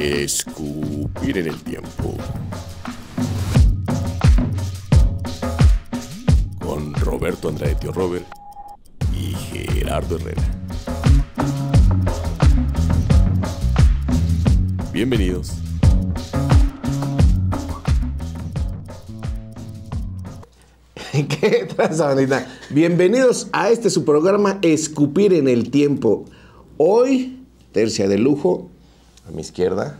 Escupir en el tiempo. Con Roberto Andrade Tío Robert y Gerardo Herrera. Bienvenidos. ¿Qué traza, Bienvenidos a este su programa Escupir en el Tiempo. Hoy, tercia de lujo, a mi izquierda,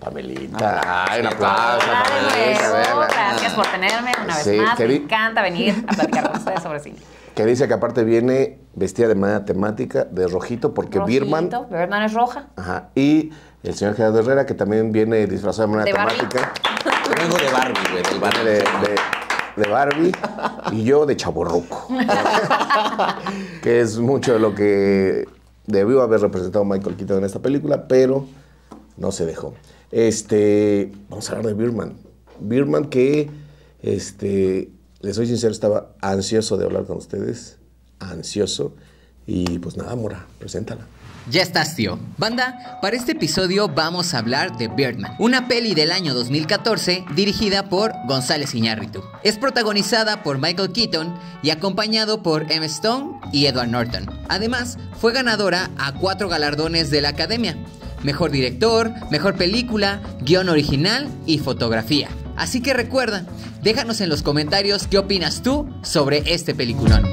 Pamelita. Ah, Ay, un aplauso, Pamelita. Gracias por tenerme una vez más. Me encanta venir a platicar con ustedes sobre cine. Que dice que aparte viene vestida de manera temática de rojito porque Birman. Birman es roja. Ajá. Y el señor Gerardo Herrera que también viene disfrazado de manera temática. Vengo de Barbie, güey, del Barbie. De, de, Barbie y yo de chaborruco. que es mucho de lo que debió haber representado Michael Keaton en esta película, pero no se dejó. Este, vamos a hablar de Birdman... Birdman que, este, les soy sincero, estaba ansioso de hablar con ustedes, ansioso. Y pues nada, Mora, preséntala. Ya estás, tío. Banda, para este episodio vamos a hablar de Birdman, una peli del año 2014 dirigida por González Iñárritu. Es protagonizada por Michael Keaton y acompañado por M. Stone y Edward Norton. Además, fue ganadora a cuatro galardones de la Academia, mejor director, mejor película, guión original y fotografía. Así que recuerda, déjanos en los comentarios qué opinas tú sobre este peliculón.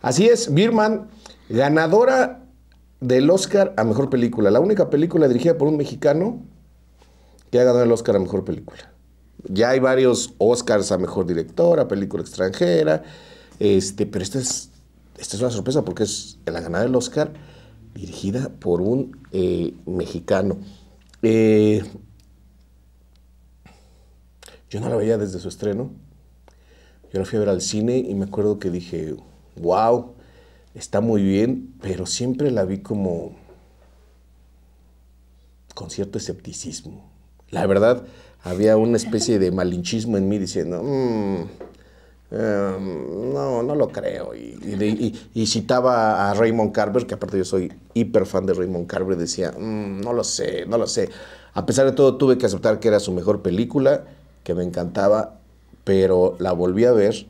Así es, Birman, ganadora del Oscar a Mejor Película, la única película dirigida por un mexicano que ha ganado el Oscar a Mejor Película. Ya hay varios Oscars a Mejor Director, a Película Extranjera, este, pero esta es, esta es una sorpresa porque es la ganada del Oscar dirigida por un eh, mexicano. Eh, yo no la veía desde su estreno. Yo la fui a ver al cine y me acuerdo que dije, wow, está muy bien, pero siempre la vi como con cierto escepticismo. La verdad, había una especie de malinchismo en mí diciendo, mmm, Em, no, no lo creo. Y, citaba a Raymond Carver, que aparte yo soy hiper fan de Raymond Carver, decía, mm, no lo sé, no lo sé. A pesar de todo, tuve que aceptar que era su mejor película, que me encantaba, pero la volví a ver.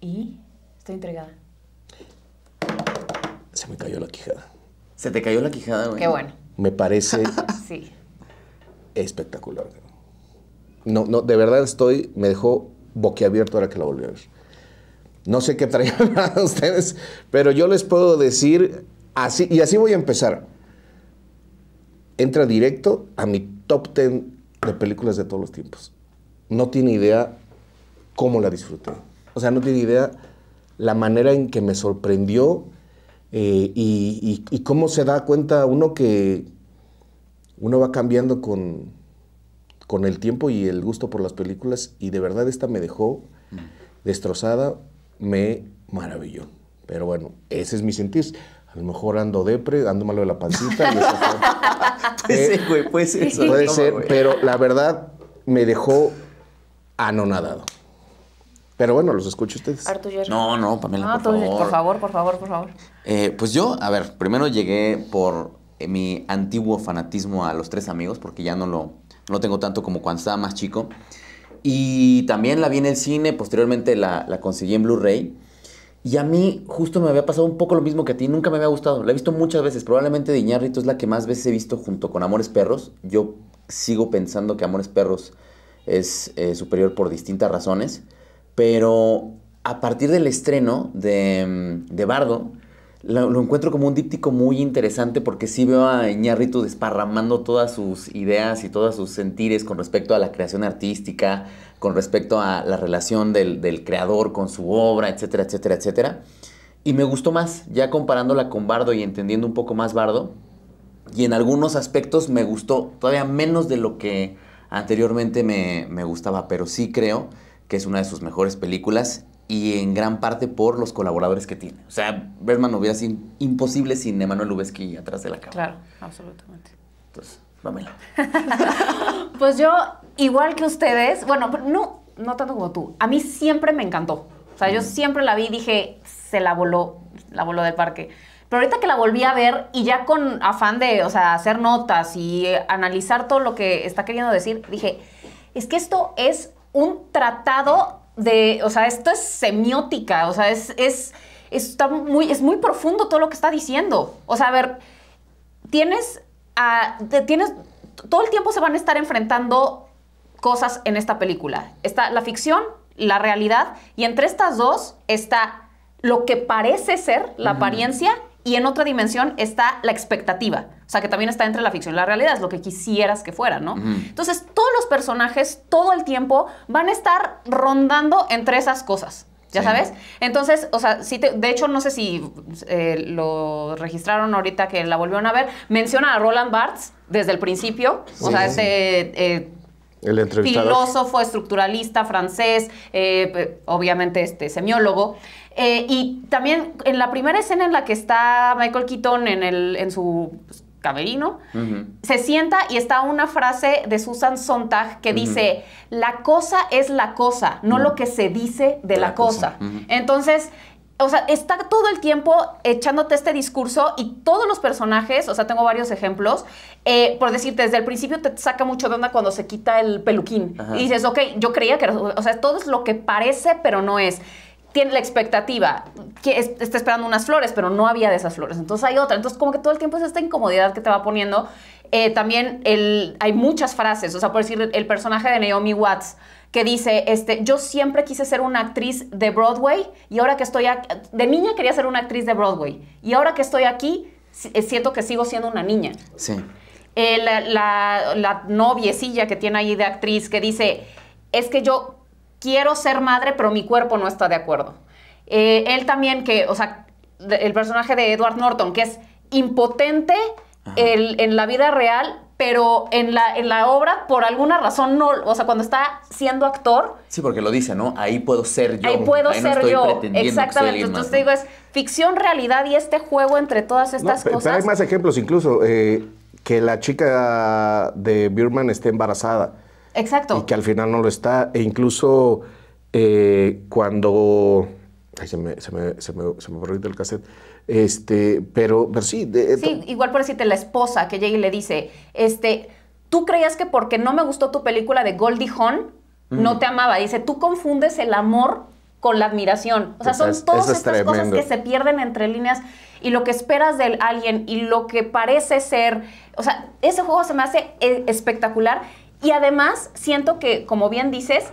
¿Y? Estoy entregada. Se me cayó la quijada. Se te cayó la quijada, güey. Qué bueno. Me parece sí. espectacular. No, no, de verdad estoy, me dejó boquiabierto ahora que la volví a ver. No sé qué traían a ustedes, pero yo les puedo decir así, y así voy a empezar. Entra directo a mi top 10 de películas de todos los tiempos. No tiene idea cómo la disfruté. O sea, no tiene idea la manera en que me sorprendió eh, y cómo se da cuenta uno que uno va cambiando con, con el tiempo y el gusto por las películas y de verdad esta me dejó mm. destrozada, me maravilló. Pero bueno, ese es mi sentir. A lo mejor ando depre, ando malo de la pancita. Y pues eh, güey, pues puede ser. Puede ser, pero la verdad me dejó anonadado. Pero bueno, los escucho ustedes. No, no, Pamela, ah, no, por, favor. por favor. Por favor, por eh, favor, pues yo, a ver, primero llegué por mi antiguo fanatismo a los tres amigos, porque ya no lo no tengo tanto como cuando estaba más chico. Y también la vi en el cine, posteriormente la, la conseguí en Blu-ray. Y a mí justo me había pasado un poco lo mismo que a ti, nunca me había gustado. La he visto muchas veces, probablemente Diñarrito es la que más veces he visto junto con Amores Perros. Yo sigo pensando que Amores Perros es eh, superior por distintas razones, pero a partir del estreno de, mm, de Bardo, lo, encuentro como un díptico muy interesante porque sí veo a Iñárritu desparramando todas sus ideas y todos sus sentires con respecto a la creación artística, con respecto a la relación del, creador con su obra, etcétera, etcétera, etcétera. Y me gustó más, ya comparándola con Bardo y entendiendo un poco más Bardo. Y en algunos aspectos me gustó todavía menos de lo que anteriormente me, me gustaba, pero sí creo que es una de sus mejores películas y en gran parte por los colaboradores que tiene. O sea, no hubiera sido imposible sin Emanuel Lubezki atrás de la cámara. Claro, absolutamente. Entonces, vámela. pues yo, igual que ustedes, bueno, no, no tanto como tú, a mí siempre me encantó. O sea, yo siempre la vi y dije, se la voló, la voló del parque. Pero ahorita que la volví a ver y ya con afán de, o sea, hacer notas y analizar todo lo que está queriendo decir, dije, es que esto es un tratado de, o sea, esto es semiótica, o sea, es, está muy, es muy profundo todo lo que está diciendo. O sea, a ver, tienes, a, tienes, todo el tiempo se van a estar enfrentando cosas en esta película. Está la ficción, la realidad, y entre estas dos está lo que parece ser la apariencia y en otra dimensión está la expectativa. O sea, que también está entre la ficción y la realidad, es lo que quisieras que fuera, ¿no? Entonces, todos los personajes, todo el tiempo, van a estar rondando entre esas cosas. ¿Ya sabes? Entonces, o sea, de hecho, no sé si eh, lo registraron ahorita que la volvieron a ver. Menciona a Roland Barthes desde el principio. O sea, ese. Eh, filósofo estructuralista francés, eh, obviamente este semiólogo. Eh, y también en la primera escena en la que está Michael Keaton en, el, en su camerino, se sienta y está una frase de Susan Sontag que dice, la cosa es la cosa, no lo que se dice de, la, cosa. Entonces, o sea, está todo el tiempo echándote este discurso y todos los personajes, o sea, tengo varios ejemplos, eh, por decirte, desde el principio te saca mucho de onda cuando se quita el peluquín y dices, ok, yo creía que, era, o sea, todo es lo que parece, pero no es tiene la expectativa, que está esperando unas flores, pero no había de esas flores, entonces hay otra. Entonces, como que todo el tiempo es esta incomodidad que te va poniendo. Eh, también el, hay muchas frases, o sea, por decir, el personaje de Naomi Watts que dice, este, yo siempre quise ser una actriz de Broadway y ahora que estoy aquí, de niña quería ser una actriz de Broadway y ahora que estoy aquí eh, siento que sigo siendo una niña. Sí. Eh, la, la noviecilla que tiene ahí de actriz que dice, es que yo quiero ser madre, pero mi cuerpo no está de acuerdo. Eh, él también, que, o sea, el personaje de Edward Norton, que es impotente en la vida real, pero en la, en la obra, por alguna razón, no, o sea, cuando está siendo actor. Sí, porque lo dice, ¿no? Ahí puedo ser yo. Ahí puedo ser yo. Exactamente. Entonces te digo, es ficción, realidad y este juego entre todas estas cosas. Pero hay más ejemplos, incluso, eh, que la chica de Birman esté embarazada Exacto. Y que al final no lo está. E incluso eh, cuando... Ay, se me, se me, se me, el cassette. Este, pero, pero sí. Eh, sí, igual por decirte, la esposa que llega y le dice, este, tú creías que porque no me gustó tu película de Goldie Hawn, no mm. te amaba. Dice, tú confundes el amor con la admiración. O sea, son todas estas cosas que se pierden entre líneas y lo que esperas de alguien y lo que parece ser. O sea, ese juego se me hace eh, espectacular y además, siento que, como bien dices,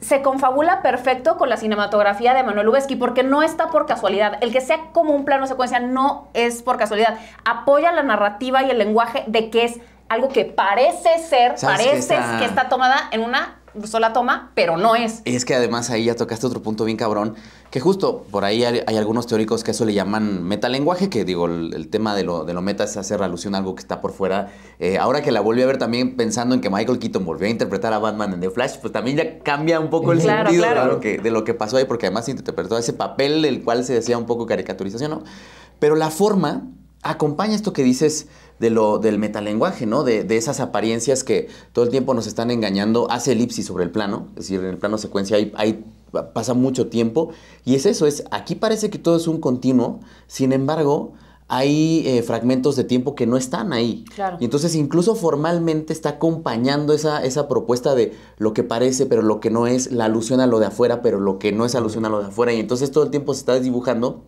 se confabula perfecto con la cinematografía de Manuel Lubezki porque no está por casualidad. El que sea como un plano secuencia no es por casualidad. Apoya la narrativa y el lenguaje de que es algo que parece ser, parece que está tomada en una sola toma, pero no es. Es que además ahí ya tocaste otro punto bien cabrón, que justo por ahí hay, algunos teóricos que a eso le llaman metalenguaje, que digo, el, tema de lo, meta es hacer alusión a algo que está por fuera. Eh, ahora que la volví a ver también pensando en que Michael Keaton volvió a interpretar a Batman en The Flash, pues también ya cambia un poco el sentido De, lo que, pasó ahí, porque además interpretó ese papel el cual se decía un poco caricaturización, ¿no? Pero la forma acompaña esto que dices de lo, del metalenguaje, ¿no? De, esas apariencias que todo el tiempo nos están engañando. Hace elipsis sobre el plano, es decir, en el plano secuencia hay, pasa mucho tiempo. Y es eso, es aquí parece que todo es un continuo, sin embargo, hay eh, fragmentos de tiempo que no están ahí. Claro. Y entonces incluso formalmente está acompañando esa, esa propuesta de lo que parece, pero lo que no es, la alusión a lo de afuera, pero lo que no es alusión a lo de afuera. Y entonces todo el tiempo se está dibujando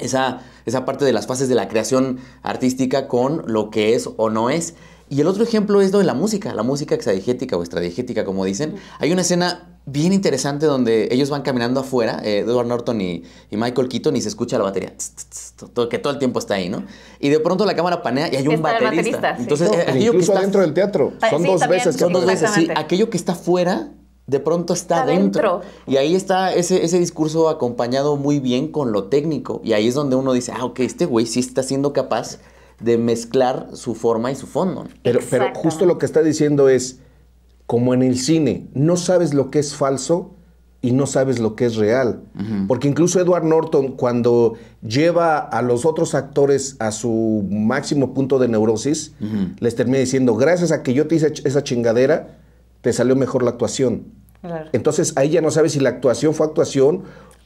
esa, esa parte de las fases de la creación artística con lo que es o no es. Y el otro ejemplo es lo de la música, la música exadigética o extradigética, como dicen. Hay una escena bien interesante donde ellos van caminando afuera, eh, Edward Norton y, Michael Keaton, y se escucha la batería, que todo el tiempo está ahí, ¿no? Y de pronto la cámara panea y hay un baterista. Entonces, eh, aquello incluso que está, dentro del teatro, son dos veces. Son dos veces, sí. Aquello que está afuera de pronto está, dentro. Y ahí está ese, discurso acompañado muy bien con lo técnico. Y ahí es donde uno dice, ah, ok, este güey sí está siendo capaz de mezclar su forma y su fondo. Pero, pero justo lo que está diciendo es, como en el cine, no sabes lo que es falso y no sabes lo que es real. Porque incluso Edward Norton, cuando lleva a los otros actores a su máximo punto de neurosis, les termina diciendo, gracias a que yo te hice esa chingadera, te salió mejor la actuación. Entonces ahí ya no sabes si la actuación fue actuación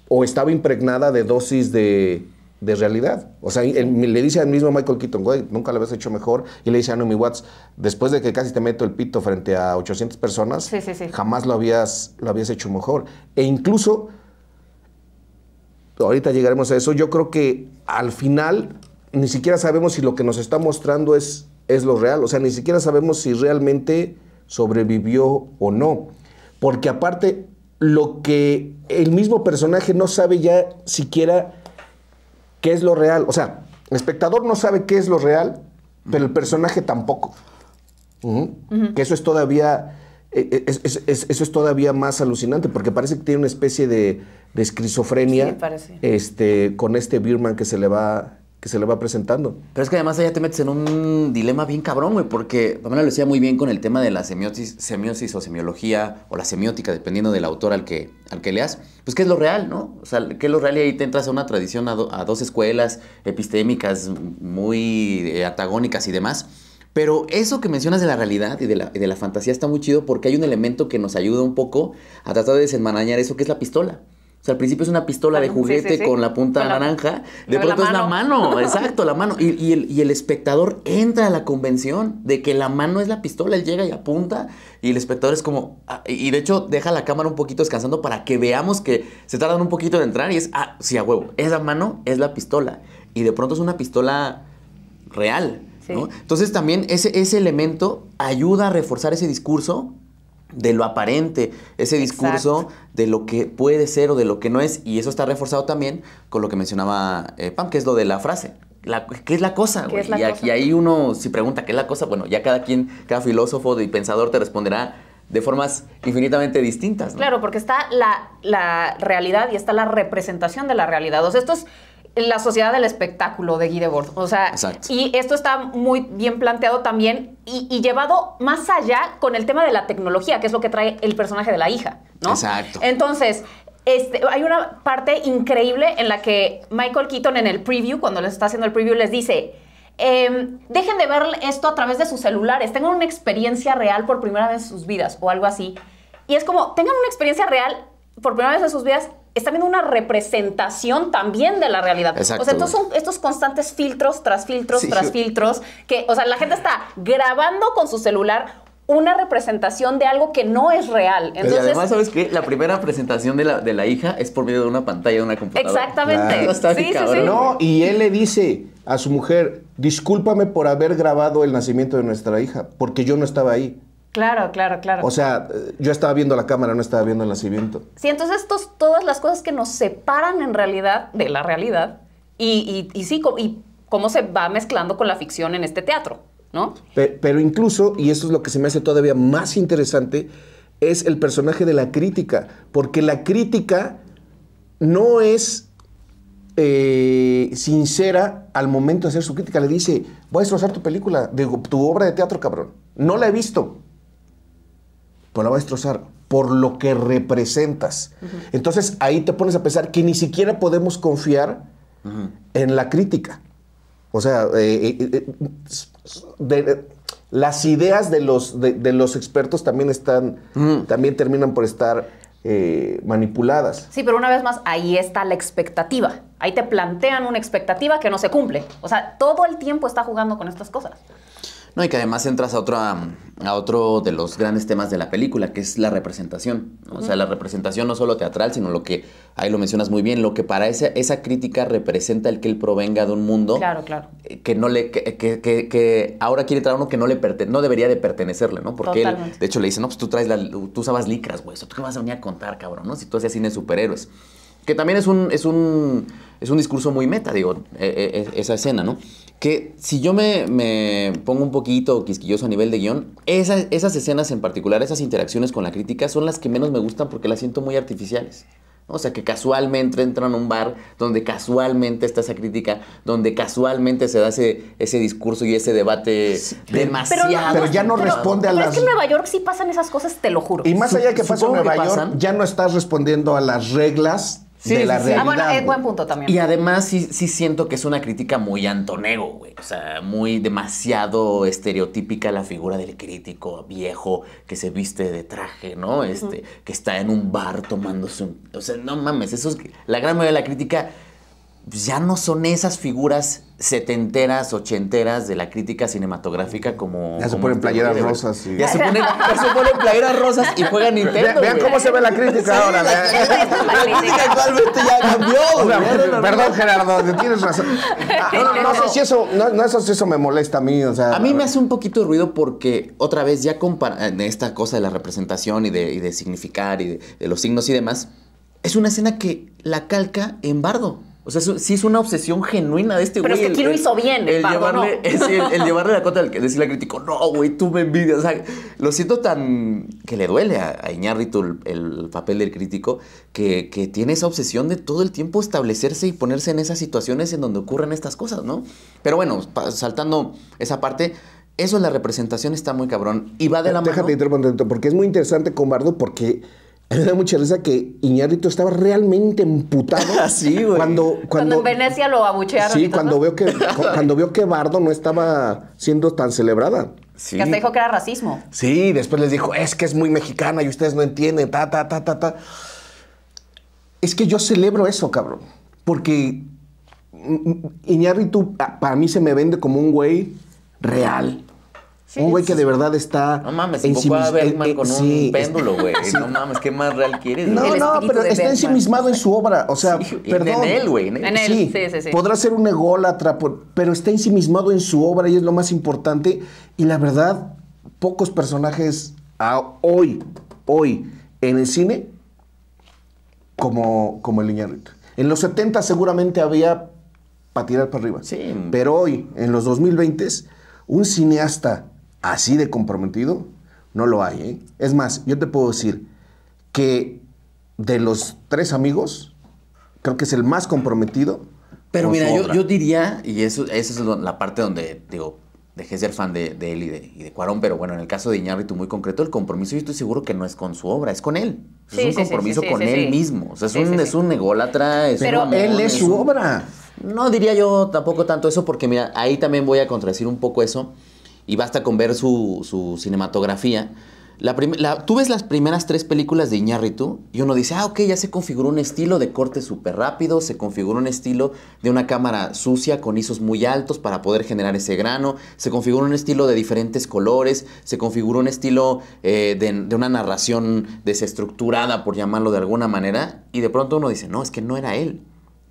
o estaba impregnada de dosis de, realidad. O sea, le dice al mismo Michael Keaton, güey, nunca lo habías hecho mejor. Y le dice a mi Watts, después de que casi te meto el pito frente a 800 personas, jamás lo habías, lo habías hecho mejor. E incluso, ahorita llegaremos a eso, yo creo que al final ni siquiera sabemos si lo que nos está mostrando es, es lo real. O sea, ni siquiera sabemos si realmente sobrevivió o no porque aparte lo que el mismo personaje no sabe ya siquiera qué es lo real. O sea, el espectador no sabe qué es lo real, pero el personaje tampoco. Que eso es todavía. E, e, eso es todavía más alucinante, porque parece que tiene una especie de, esquizofrenia este, con este Birman que se le va que se le va presentando. Pero es que además allá te metes en un dilema bien cabrón, güey, porque Pamela lo decía muy bien con el tema de la semiosis, o semiología o la semiótica, dependiendo del autor al que, al que leas. Pues, ¿qué es lo real, no? O sea, ¿qué es lo real? Y ahí te entras a una tradición, a, dos escuelas epistémicas muy atagónicas eh, antagónicas y demás. Pero eso que mencionas de la realidad y de la, de la, fantasía está muy chido porque hay un elemento que nos ayuda un poco a tratar de desenmanañar eso que es la pistola. O sea, al principio es una pistola de juguete con la punta naranja, de pronto es la mano, exacto, la mano. Y, el, espectador entra a la convención de que la mano es la pistola, él llega y apunta, y el espectador es como, ah, y de hecho deja la cámara un poquito descansando para que veamos que se tardan un poquito de entrar y es, ah, sí, a huevo, esa mano es la pistola. Y de pronto es una pistola real. Entonces también ese, ese elemento ayuda a reforzar ese discurso de lo aparente, ese discurso de lo que puede ser o de lo que no es, y eso está reforzado también con lo que mencionaba pan eh, Pam, que es lo de la frase. ¿Qué es la cosa? y, ahí uno, si pregunta qué es la cosa, bueno, ya cada quien, cada filósofo y pensador te responderá de formas infinitamente distintas. Claro, porque está la, realidad y está la representación de la realidad. O sea, es la sociedad del espectáculo de Guy Debord. O sea, y esto está muy bien planteado también y, llevado más allá con el tema de la tecnología, que es lo que trae el personaje de la hija, ¿no? Exacto. Entonces, este, hay una parte increíble en la que Michael Keaton en el preview, cuando les está haciendo el preview, les dice, em, dejen de ver esto a través de sus celulares, tengan una experiencia real por primera vez en sus vidas o algo así. Y es como, tengan una experiencia real por primera vez en sus vidas está viendo una representación también de la realidad. o sea, entonces son estos constantes filtros tras filtros tras filtros que, o sea, la gente está grabando con su celular una representación de algo que no es real. Entonces, además, ¿sabes qué? La primera presentación de la, de hija es por medio de una pantalla de una computadora. Exactamente. sí, sí, sí. No, y él le dice a su mujer, discúlpame por haber grabado el nacimiento de nuestra hija, porque yo no estaba ahí. Claro, claro, claro. O sea, yo estaba viendo la cámara, no estaba viendo el nacimiento. Sí, entonces estos, todas las cosas que nos separan en realidad de la realidad y, sí, y cómo se va mezclando con la ficción en este teatro, ¿no? Pero, incluso, y eso es lo que se me hace todavía más interesante, es el personaje de la crítica, porque la crítica no es eh, sincera al momento de hacer su crítica. Le dice, voy a destrozar tu película, de, tu obra de teatro, cabrón. No la he visto pero pues la va a destrozar por lo que representas. Entonces ahí te pones a pensar que ni siquiera podemos confiar en la crítica. O sea, eh, eh, eh, las ideas de los, de, los expertos también están, también terminan por estar manipuladas. Sí, pero una vez más, ahí está la expectativa. Ahí te plantean una expectativa que no se cumple. O sea, todo el tiempo está jugando con estas cosas. No, y que además entras a otro, a otro de los grandes temas de la película, que es la representación. O sea, la representación no solo teatral, sino lo que, ahí lo mencionas muy bien, lo que para esa, esa crítica representa el que él provenga de un mundo claro, claro. Eh, que no le, que, ahora quiere traer uno que no le no debería de pertenecerle, ¿no? Porque él, de hecho, le dice, no, pues tú traes tú usabas licras, güey, tú qué vas a venir a contar, cabrón, ¿no? Si tú hacías cine de superhéroes. Que también es un, es un, es un discurso muy meta, digo, e, e, e, esa escena, ¿no? Que si yo me, pongo un poquito quisquilloso a nivel de guión, esas, escenas en particular, esas interacciones con la crítica, son las que menos me gustan porque las siento muy artificiales. O sea, que casualmente entran a un bar donde casualmente está esa crítica, donde casualmente se da ese, discurso y ese debate demasiado. Pero, ya no responde a pero Es que en Nueva York sí pasan esas cosas, te lo juro. Y más allá que pase en Nueva York, ya no estás respondiendo a las reglas sí, de sí, Ah, bueno, es buen punto también. Y además sí, sí siento que es una crítica muy antonego, güey. O sea, muy demasiado estereotípica la figura del crítico viejo que se viste de traje, ¿no? Este, que está en un bar tomándose un... O sea, no mames, eso es... La gran mayoría de la crítica ya no son esas figuras setenteras, ochenteras de la crítica cinematográfica como... Ya se ponen este playeras rosas. Y... Ya, se ponen, playeras rosas y juegan Nintendo. vean cómo se ve la crítica ahora. La, crítica ¿eh? actualmente ya cambió. perdón Gerardo, tienes razón. No, no, no, sé si eso, no, eso, me molesta a mí. O sea, a mí me hace un poquito de ruido porque otra vez ya comparan esta cosa de la representación y de, de significar y de, de los signos y demás. Es una escena que la calca en Bardo. O sea, sí es una obsesión genuina de este güey. Pero es que aquí lo hizo bien, el, llevarle, el, la cota decirle al crítico, no, güey, tú me envidias. lo siento tan que le duele a, Iñárritu el, papel del crítico, que, tiene esa obsesión de todo el tiempo establecerse y ponerse en esas situaciones en donde ocurren estas cosas, ¿no? Pero bueno, saltando esa parte, eso la representación está muy cabrón. Y va de la Déjate mano. porque es muy interesante con porque a me da mucha risa que Iñárritu estaba realmente emputado. sí, güey. Cuando, cuando, Venecia lo abuchearon. Sí, cuando, veo que, cuando vio que Bardo no estaba siendo tan celebrada. Sí. Que hasta dijo que era racismo. Sí, después les dijo, es que es muy mexicana y ustedes no entienden, ta, ta, ta, ta, ta. Es que yo celebro eso, cabrón. Porque Iñárritu para mí se me vende como un güey real un güey que de verdad está. No mames, tampoco va a Bergman con un péndulo, güey. No mames, ¿qué más real quieres? No, no, pero está ensimismado en su obra. O sea, perdón. En él, güey. En él. Sí, sí, sí, Podrá ser un ególatra, pero está ensimismado en su obra y es lo más importante. Y la verdad, pocos personajes hoy, hoy, en el cine, como, como el Iñárritu. En los 70 seguramente había para tirar para arriba. Sí. Pero hoy, en los 2020, un cineasta así de comprometido, no lo hay. ¿eh? Es más, yo te puedo decir que de los tres amigos, creo que es el más comprometido. Pero mira, yo, diría, y eso, esa es la parte donde, digo, dejé ser fan de, él y de, Cuarón, pero bueno, en el caso de Iñárritu, muy concreto, el compromiso yo estoy seguro que no es con su obra, es con él. es un compromiso con él mismo. O sea, es, un, es un ególatra, pero él es, su obra. No diría yo tampoco tanto eso, porque mira, ahí también voy a contradecir un poco eso y basta con ver su, cinematografía. La tú ves las primeras tres películas de Iñárritu y uno dice, ah, ok, ya se configuró un estilo de corte súper rápido, se configuró un estilo de una cámara sucia con ISOs muy altos para poder generar ese grano, se configuró un estilo de diferentes colores, se configuró un estilo eh, de, una narración desestructurada, por llamarlo de alguna manera, y de pronto uno dice, no, es que no era él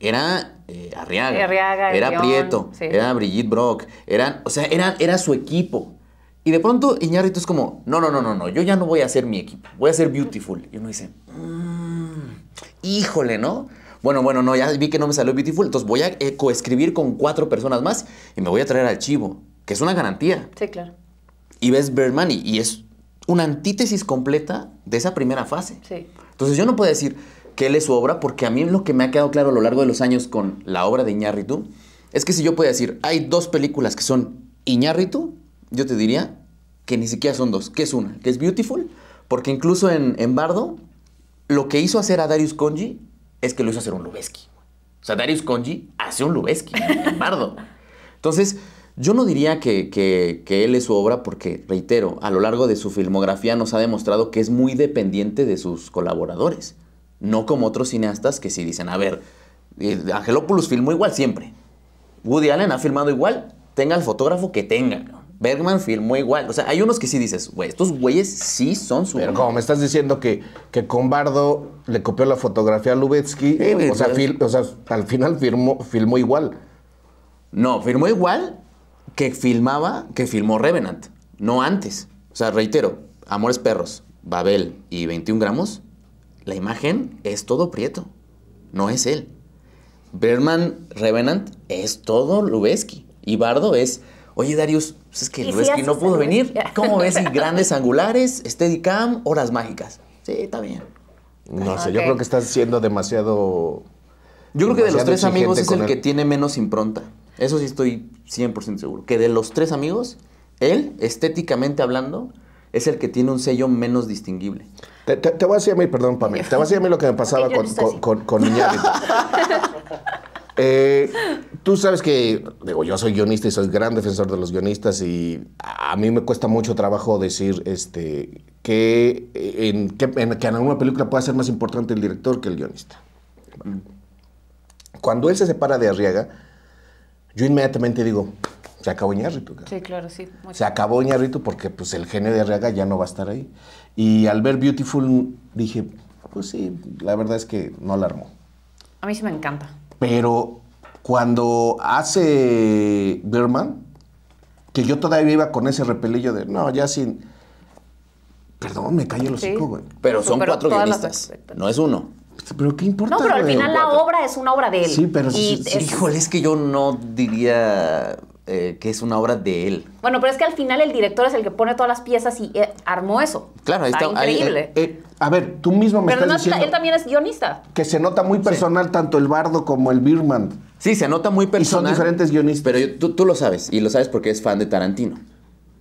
era eh, Arriaga, era Prieto, era Brigitte Brock, eran, o sea, era, era su equipo. Y de pronto Iñárritu es como, no, no, no, no, no, yo ya no voy a ser mi equipo, voy a ser Beautiful. Y uno dice, mm, híjole, ¿no? Bueno, bueno, no, ya vi que no me salió Beautiful, entonces voy a eh, coescribir con cuatro personas más y me voy a traer al Chivo, que es una garantía. Sí, claro. Y ves Birdman y, y es una antítesis completa de esa primera fase. Sí. Entonces yo no puedo decir, él es su obra, porque a mí lo que me ha quedado claro a lo largo de los años con la obra de Iñárritu es que si yo puedo decir, hay dos películas que son Iñárritu, yo te diría que ni siquiera son dos, que es una, que es Beautiful, porque incluso en, en Bardo, lo que hizo hacer a Darius Conji es que lo hizo hacer un Lubeski. O sea, Darius Conji hace un Lubeski en Bardo. Entonces, yo no diría que, él es su obra porque, reitero, a lo largo de su filmografía nos ha demostrado que es muy dependiente de sus colaboradores. No como otros cineastas que sí dicen, a ver, eh, Angelopoulos filmó igual siempre. Woody Allen ha filmado igual, tenga el fotógrafo que tenga. Bergman filmó igual. O sea, hay unos que sí dices, güey, estos güeyes sí son su. Pero como me estás diciendo que, que Bardo le copió la fotografía a Lubetsky, o, sea, al final filmó igual. No, firmó igual que filmaba, que filmó Revenant, no antes. O sea, reitero, Amores Perros, Babel y 21 gramos la imagen es todo Prieto, no es él. Berman Revenant es todo Lubeski. Y Bardo es, oye Darius, pues es que Lubeski no pudo venir. ¿Cómo ves? grandes angulares, Steadicam, horas mágicas. Sí, está bien. No sé, yo creo que estás siendo demasiado. Yo creo que de los tres amigos es el, que tiene menos impronta. Eso sí estoy 100% seguro. Que de los tres amigos, él, estéticamente hablando, es el que tiene un sello menos distinguible. Te, voy a decir a mí, perdón, para mí. Te voy a decir a mí lo que me pasaba con, eh, tú sabes que, digo, yo soy guionista y soy gran defensor de los guionistas y a mí me cuesta mucho trabajo decir este, que, en, que, en, que película puede ser más importante el director que el guionista. Cuando él se separa de Arriaga, yo inmediatamente digo, se acabó Iñárritu. Sí, claro, sí. Se acabó Iñárritu porque pues, el genio de Arriaga ya no va a estar ahí. Y al ver Beautiful dije, pues sí, la verdad es que no alarmó. A mí sí me encanta. Pero cuando hace Berman, que yo todavía iba con ese repelillo de, no, ya sin... Perdón, me callo los sí. güey. Pero son cuatro guionistas, no es uno. Pero qué importa. No, pero al final la obra es una obra de él. Sí, pero sí, híjole, es que yo no diría eh, que es una obra de él. Bueno, pero es que al final el director es el que pone todas las piezas y eh, armó eso. Claro, ahí está. Eh, increíble. a ver, tú mismo me pero estás no, Él también es guionista. Que se nota muy personal tanto el bardo como el Birman. Sí, se nota muy personal. Y son diferentes guionistas. Pero tú, tú lo sabes, y lo sabes porque es fan de Tarantino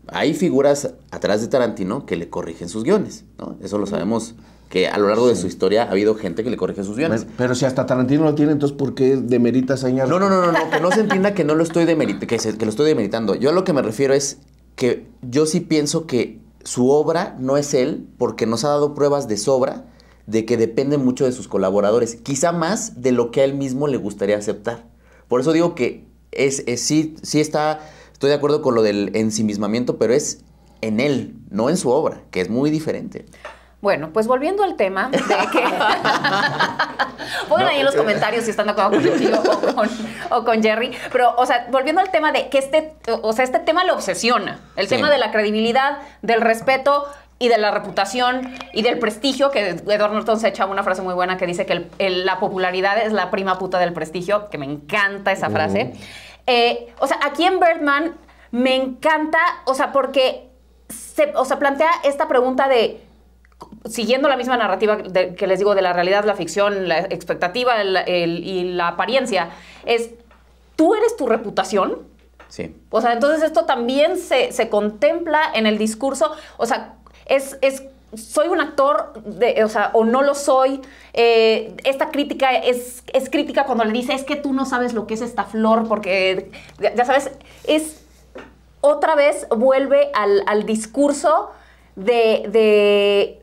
hay figuras atrás de Tarantino que le corrigen sus guiones, ¿no? Eso lo sabemos que a lo largo de su historia ha habido gente que le corrige sus bienes. Pero, si hasta Tarantino lo tiene, entonces ¿por qué demerita señal? No, no, no, no, que no se entienda que no lo estoy demeritando, que, lo estoy demeritando. Yo a lo que me refiero es que yo sí pienso que su obra no es él, porque nos ha dado pruebas de sobra de que depende mucho de sus colaboradores, quizá más de lo que a él mismo le gustaría aceptar. Por eso digo que sí, sí está, estoy de acuerdo con lo del ensimismamiento, pero es en él, no en su obra, que es muy diferente. Bueno, pues volviendo al tema de que... Pongan ahí en los eh, comentarios si están de acuerdo o con, o con Jerry. Pero, o sea, volviendo al tema de que este, o sea, este tema lo obsesiona. El tema de la credibilidad, del respeto y de la reputación y del prestigio, que Edward Norton se echaba una frase muy buena que dice que la popularidad es la prima puta del prestigio, que me encanta esa frase. Eh, o sea, aquí en Birdman me encanta, o sea, porque se, o sea, plantea esta pregunta de siguiendo la misma narrativa que les digo de la realidad, la ficción, la expectativa y la apariencia, es tú eres tu reputación. Sí. O sea, entonces esto también se, contempla en el discurso. O sea, es, soy un actor, de, o no lo soy. Eh, esta crítica es, es, crítica cuando le dice, es que tú no sabes lo que es esta flor, porque, ya sabes, es otra vez vuelve al, discurso de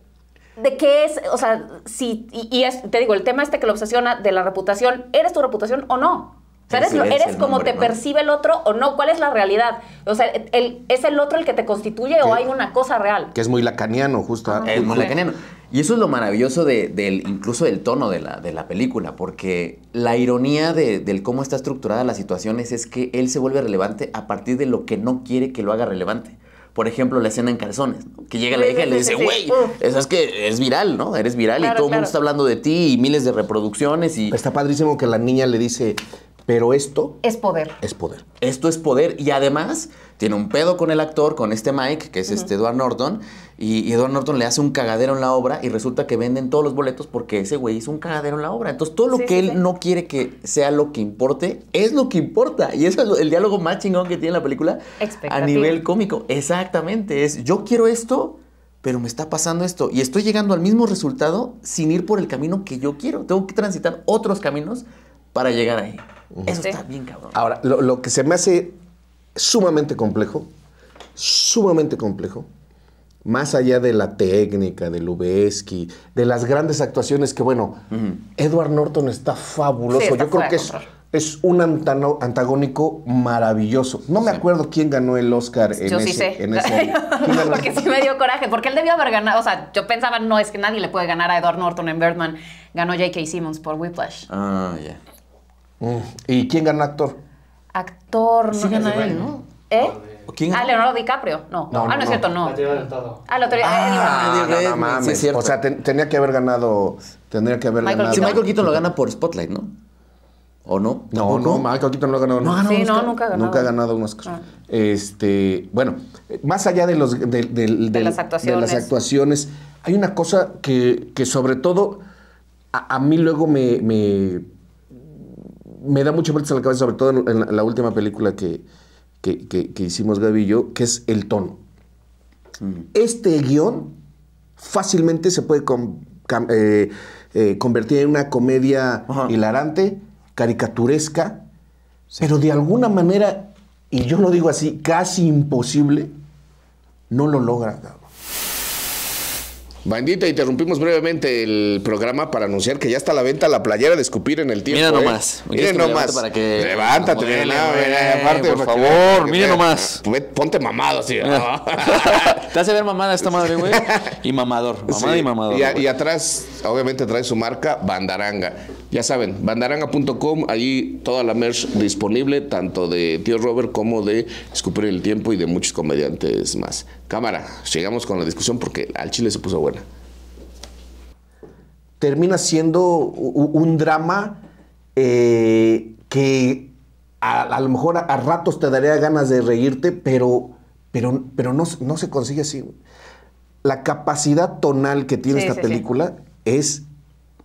de qué es, o sea, si, y, te digo, el tema este que lo obsesiona de la reputación, ¿eres tu reputación o no? O sea, eres, eres como te percibe el otro o no. ¿Cuál es la realidad? O sea, ¿es el otro el que te constituye o hay una cosa real? Que es muy lacaniano, justo. Ah, es muy lacaniano. Y eso es lo maravilloso de, del, incluso del tono de la, película, porque la ironía de, del cómo está estructurada la situación es que él se vuelve relevante a partir de lo que no quiere que lo haga relevante por ejemplo, la escena en calzones, que llega la hija y le dice, güey, es que es viral, ¿no? Eres viral y todo el mundo está hablando de ti y miles de reproducciones. y Está padrísimo que la niña le dice, pero esto... Es poder. Es poder. Esto es poder y además tiene un pedo con el actor, con este Mike, que es este Edward Norton, y, Edward Norton le hace un cagadero en la obra y resulta que venden todos los boletos porque ese güey hizo un cagadero en la obra. Entonces, todo lo que él no quiere que sea lo que importe es lo que importa. Y es el diálogo más chingón que tiene la película a nivel cómico. Exactamente. Es yo quiero esto, pero me está pasando esto y estoy llegando al mismo resultado sin ir por el camino que yo quiero. Tengo que transitar otros caminos para llegar ahí. Eso está bien, cabrón. Ahora, lo, que se me hace sumamente complejo, sumamente complejo, más allá de la técnica, de Lubeski, de las grandes actuaciones que, bueno, Edward Norton está fabuloso. Yo creo que es, un antagónico maravilloso. No me acuerdo quién ganó el Oscar en Yo ese, sí sé. En ese porque sí me dio coraje, porque él debió haber ganado, o sea, yo pensaba, no, es que nadie le puede ganar a Edward Norton en Birdman. Ganó J.K. Simmons por Whiplash. Ah, ya. Mm. ¿Y quién ganó actor? Actor, no ¿no? ¿Eh? ¿Quién? Ah, Leonardo DiCaprio. No. no ah, no, es cierto, no. Ah, la tenía. Ah, eh, no es cierto. O sea, tenía que haber ganado. Tendría que haber ganado. Si Michael Keaton lo gana por Spotlight, ¿no? ¿O no? No, no, Michael Keaton no lo ha ganado. No, Sí, no, nunca ha ganado. Nunca ha ganado un Oscar. Ah. Este, bueno, más allá de, los, de, las actuaciones. hay una cosa que, que sobre todo a, mí luego me, me, da mucha vueltas en la cabeza, sobre todo en la última película que, que, hicimos Gaby y yo, que es el tono. Este guión fácilmente se puede eh, eh, convertir en una comedia hilarante, caricaturesca, pero de alguna manera, y yo lo digo así, casi imposible, no lo logra. Bandita, interrumpimos brevemente el programa para anunciar que ya está a la venta la playera de escupir en el tiempo. Mira ¿eh? nomás. Eh. nomás. Para que Levántate, aparte, por favor, mire mira nomás. Pues, ponte mamado, sí. Te hace ver mamada esta madre, güey. Y mamador. Mamada y mamador. y atrás, obviamente, trae su marca Bandaranga. Ya saben, bandaranga.com, allí toda la merch disponible, tanto de Tío Robert como de Escupir el Tiempo y de muchos comediantes más. Cámara, llegamos con la discusión porque al chile se puso buena. Termina siendo un drama eh, que a, lo mejor a, ratos te daría ganas de reírte, pero, pero, pero no, no se consigue así. La capacidad tonal que tiene esta película es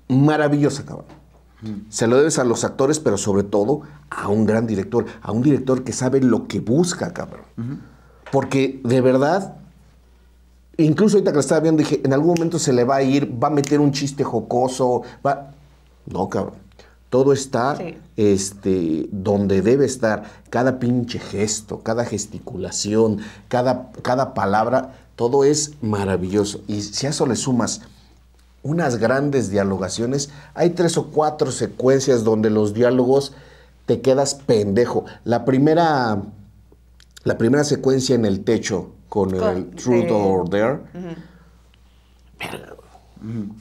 maravillosa, cabrón. Mm. Se lo debes a los actores, pero sobre todo a un gran director, a un director que sabe lo que busca, cabrón. Porque de verdad, incluso ahorita que lo estaba viendo, dije, en algún momento se le va a ir, va a meter un chiste jocoso, va... No, cabrón. Todo está este, donde debe estar. Cada pinche gesto, cada gesticulación, cada, cada palabra, todo es maravilloso. Y si a eso le sumas unas grandes dialogaciones. Hay tres o cuatro secuencias donde los diálogos te quedas pendejo. La primera, la primera secuencia en el techo con, el Truth or Dare.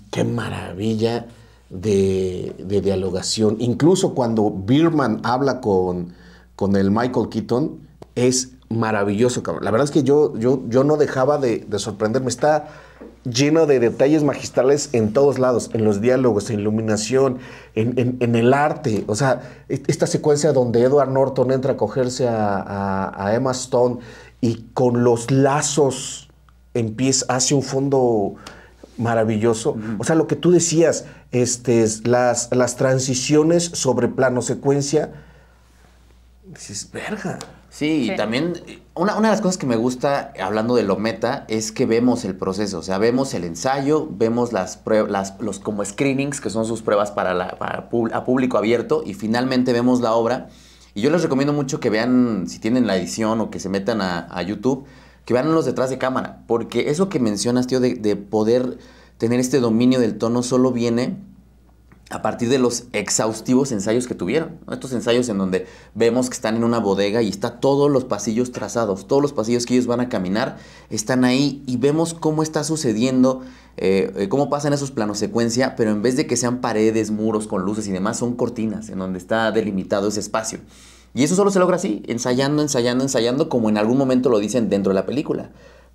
Qué maravilla de, dialogación. Incluso cuando Birman habla con, con el Michael Keaton, es maravilloso, La verdad es que yo, yo, yo no dejaba de, de sorprenderme. Está lleno de detalles magistrales en todos lados, en los diálogos, en iluminación, en, el arte. O sea, e-, esta secuencia donde Edward Norton entra a cogerse a, Emma Stone y con los lazos empieza, hace un fondo maravilloso. O sea, lo que tú decías, este, las, las transiciones sobre plano secuencia, dices, verga. Sí, Y también una, de las cosas que me gusta hablando de lo meta es que vemos el proceso, o sea, vemos el ensayo, vemos las pruebas, los como screenings, que son sus pruebas para, la, a público abierto, y finalmente vemos la obra. Y yo les recomiendo mucho que vean, si tienen la edición o que se metan a, YouTube, que vean los detrás de cámara, porque eso que mencionas, tío, de, de poder tener este dominio del tono solo viene a partir de los exhaustivos ensayos que tuvieron. Estos ensayos en donde vemos que están en una bodega y están todos los pasillos trazados, todos los pasillos que ellos van a caminar están ahí y vemos cómo está sucediendo, eh, eh, cómo pasan esos planos secuencia, pero en vez de que sean paredes, muros con luces y demás, son cortinas en donde está delimitado ese espacio. Y eso solo se logra así, ensayando, ensayando, ensayando, como en algún momento lo dicen dentro de la película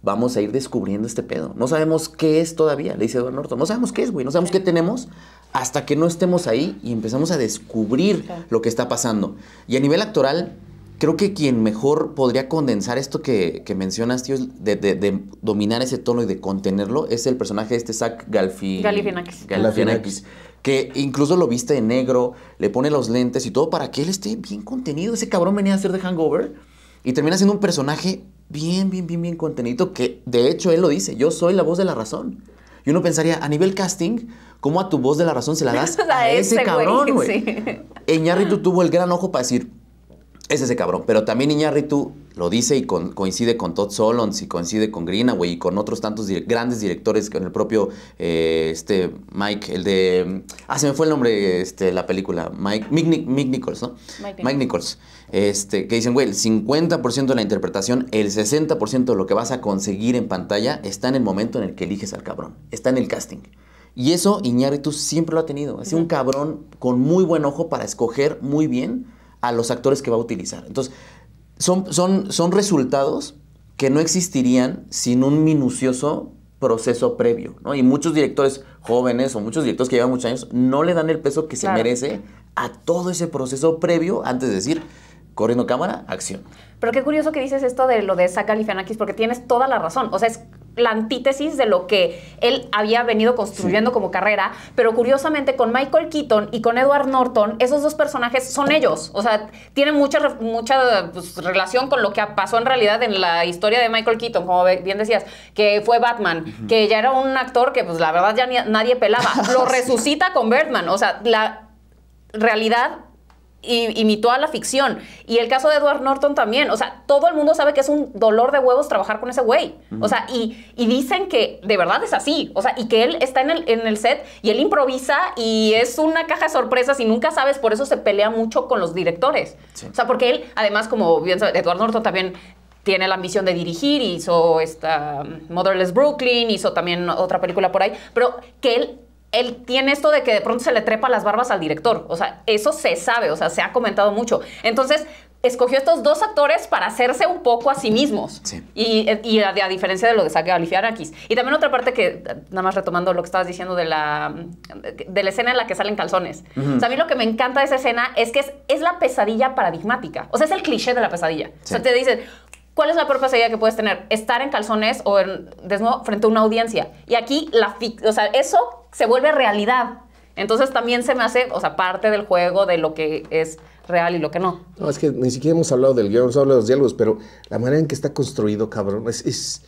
vamos a ir descubriendo este pedo. No sabemos qué es todavía, le dice Don Norton. No sabemos qué es, güey. No sabemos qué tenemos hasta que no estemos ahí y empezamos a descubrir lo que está pasando. Y a nivel actoral, creo que quien mejor podría condensar esto que, mencionas, tío, de, dominar ese tono y de contenerlo, es el personaje de este Zach Galifianakis. Galifianakis. Que incluso lo viste de negro, le pone los lentes y todo para que él esté bien contenido. Ese cabrón venía a ser de Hangover y termina siendo un personaje bien, bien, bien, bien contenido, que de hecho él lo dice, yo soy la voz de la razón. Y uno pensaría, a nivel casting, ¿cómo a tu voz de la razón se la das a ese, cabrón, güey? Sí. tuvo el gran ojo para decir, es ese cabrón. Pero también Iñárritu lo dice y coincide con Todd Solons y coincide con Greenaway y con otros tantos grandes directores, con el propio eh, este Mike, el de... Ah, se me fue el nombre, este, la película. Mike, Mick, Nichols, ¿no? Mike, Nichols este, que dicen, güey, el 50% de la interpretación, el 60% de lo que vas a conseguir en pantalla está en el momento en el que eliges al cabrón, está en el casting. Y eso Iñárritu siempre lo ha tenido. Ha sido un cabrón con muy buen ojo para escoger muy bien a los actores que va a utilizar. Entonces, son, resultados que no existirían sin un minucioso proceso previo, Y muchos directores jóvenes o muchos directores que llevan muchos años no le dan el peso que se merece a todo ese proceso previo antes de decir, Corriendo cámara, acción. Pero qué curioso que dices esto de lo de Zach Galifianakis, porque tienes toda la razón. O sea, es la antítesis de lo que él había venido construyendo como carrera, pero curiosamente con Michael Keaton y con Edward Norton, esos dos personajes son ellos, o sea, tienen mucha, mucha pues, relación con lo que pasó en realidad en la historia de Michael Keaton, como bien decías, que fue Batman, que ya era un actor que pues la verdad ya nadie pelaba, lo resucita con Batman o sea, la realidad y, imitó a la ficción. Y el caso de Edward Norton también. O sea, todo el mundo sabe que es un dolor de huevos trabajar con ese güey. O sea, y, dicen que de verdad es así. O sea, y que él está en el, en el set y él improvisa y es una caja de sorpresas y nunca sabes. Por eso se pelea mucho con los directores. O sea, porque él, además, como bien sabe, Edward Norton también tiene la ambición de dirigir, hizo esta um, Motherless Brooklyn, hizo también otra película por ahí, pero que él él tiene esto de que de pronto se le trepa las barbas al director. O sea, eso se sabe, o sea, se ha comentado mucho. Entonces, escogió estos dos actores para hacerse un poco a sí mismos. Sí. Y, a, diferencia de lo de saca Galifianakis. Y también otra parte que, nada más retomando lo que estabas diciendo de la, de la escena en la que salen calzones. O sea, a mí lo que me encanta de esa escena es que es, la pesadilla paradigmática. O sea, es el cliché de la pesadilla. O sea, te dicen, ¿Cuál es la peor pesadilla que puedes tener? Estar en calzones o desnudo frente a una audiencia. Y aquí, la o sea, eso se vuelve realidad. Entonces también se me hace, o sea, parte del juego de lo que es real y lo que no. No, es que ni siquiera hemos hablado del guión, hemos hablado de los diálogos, pero la manera en que está construido, cabrón, es,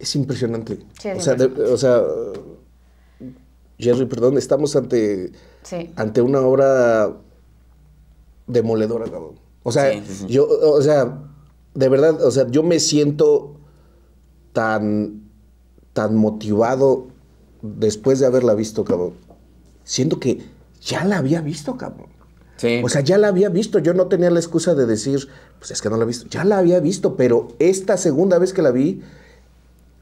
es, impresionante. o, Sea, o sea, Jerry, perdón, estamos ante, ante una obra demoledora, cabrón. O sea, yo, o sea, de verdad, o sea, yo me siento tan, tan motivado después de haberla visto, cabrón. Siento que ya la había visto, cabrón. Sí. O sea, ya la había visto. Yo no tenía la excusa de decir, pues es que no la he visto. Ya la había visto, pero esta segunda vez que la vi,